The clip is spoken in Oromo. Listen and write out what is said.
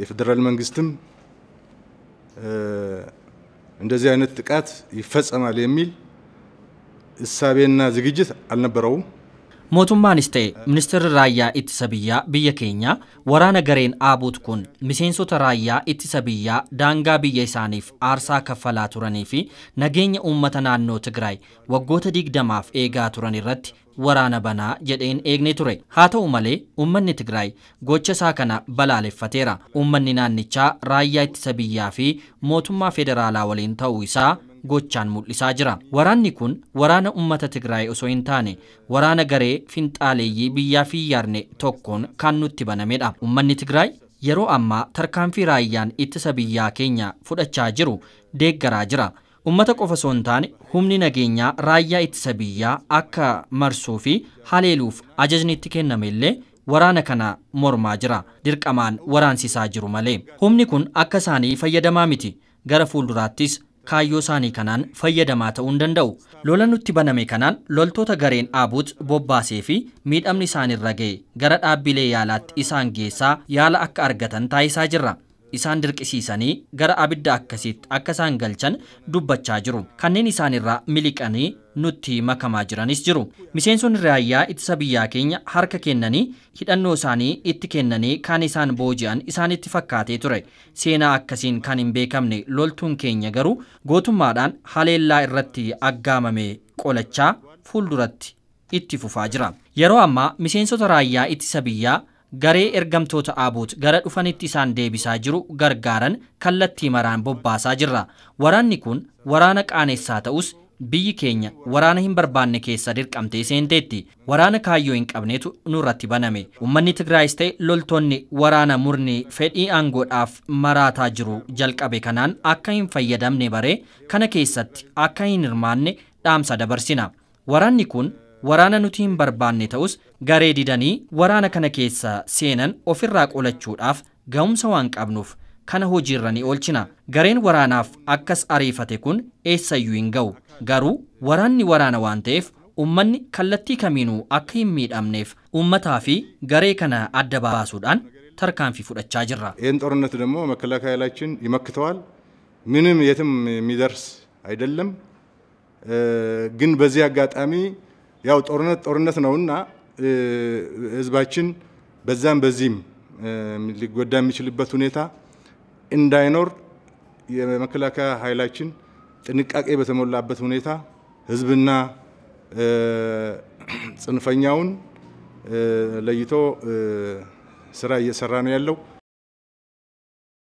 የፌዴራል መንግስትም እንደዚህ አይነት ጥቃት ይፈጸማል የሚል እሳቤና ዝግጅት አልነበረውም። mootummaanis ta'e ministeerri raayyaa ittisa biyyaa biyya keenya waraana gareen aabuut kun miseensota raayyaa ittisa biyyaa daangaa biyya isaaniif aarsaa kaffalaa turanii fi nageenya uummata naannoo Tigraay waggoota digdamaaf eegaa turan irratti waraana banaa jedheen eegnee ture. Haa ta'u malee uummanni Tigraay gocha isaa kana balaaleffateera. Uummanni naannichaa raayyaa ittisa biyyaa fi mootummaa federaalaa waliin ta'uu isaa gochaan mul'isaa jira. Waraanni kun waraana uummata Tigraay osoo hin taane waraana garee finxaaleeyyii biyyaa fi yaarne tokkoon kan nutti banamedha. Uummanni Tigraay yeroo ammaa tarkaanfii raayyaan ittisa biyyaa keenya fudhachaa jiru deeggaraa jira. ummata qofa osoo hin taane humni nageenyaa raayyaa ittisa biyyaa akka marsuu fi haleeluuf ajajnitti kenname illee waraana kana mormaa jira. Dirqamaan waraansisaa jiru malee. Humni kun akka isaanii fayyadamaa miti. Gara fuulduraattis kaayyoo isaanii kanaan fayyadamaa ta'uun danda'u. Lola nutti baname kanaan loltoota gareen dhaabuut bobbaasee fi miidhamni isaan irra ga'e gara dhaabbilee yaalaatti isaan geessaa yaala akka argatan taasisaa jira. isaan dirqisiisanii gara abidda akkasiitti akka isaan galchan dubbachaa jiru. Kanneen isaan irraa miliqanii nutti makamaa jiranis jiru. Miseensonni raayyaa ittisa biyyaa keenya harka kennanii hidhannoo isaanii itti kennanii kan isaan booji'an isaanitti fakkaatee ture. Seenaa akkasiin kan hin beekamne loltuun keenya garuu gootummaadhaan haleellaa irratti aggaamame qolachaa fuulduratti itti fufaa jira. Yeroo ammaa miseensota raayyaa ittisa biyyaa garee ergamtoota aaboot gara dhufanitti isaan deebisaa jiru gargaaran kallattii maraan bobbaasaa jirra. Waraanni kun waraana qaanessaa ta'us biyyi keenya waraana hin barbaanne keessa dirqamtee seenteetti. Waraana kaayyoo hin qabnetu nurratti baname. Uummanni Tigraayis ta'e loltoonni waraana murni fedhii aangoodhaaf maraataa jiru jalqabe kanaan akka hin fayyadamne baree kana keessatti akka hin hirmaanne dhaamsa dabarsina. Waraanni kun waraana nuti hin barbaanne ta'us garee didanii waraana kana keessa seenan ofirraa qolachuudhaaf ga'umsa waan qabnuuf kana hojiirra ni oolchina. Gareen waraanaaf akkas ariifate kun eessayyuu hin ga'u. Garuu waraanni waraana waan ta'eef ummanni kallattii kamiinuu akka hin miidhamneef ummataa fi garee kana adda baasuudhaan tarkaanfii fudhachaa jirra. ይህን ጦርነት ደግሞ መከላከያ ኃይላችን ይመክተዋል። ምንም የትም የሚደርስ አይደለም። ግን በዚህ አጋጣሚ ያው ጦርነት ጦርነት ነውና ህዝባችን በዛም በዚህም ሊጎዳ የሚችልበት ሁኔታ እንዳይኖር የመከላከያ ኃይላችን ጥንቃቄ በተሞላበት ሁኔታ ህዝብና ጽንፈኛውን ለይቶ ስራ እየሰራ ነው ያለው።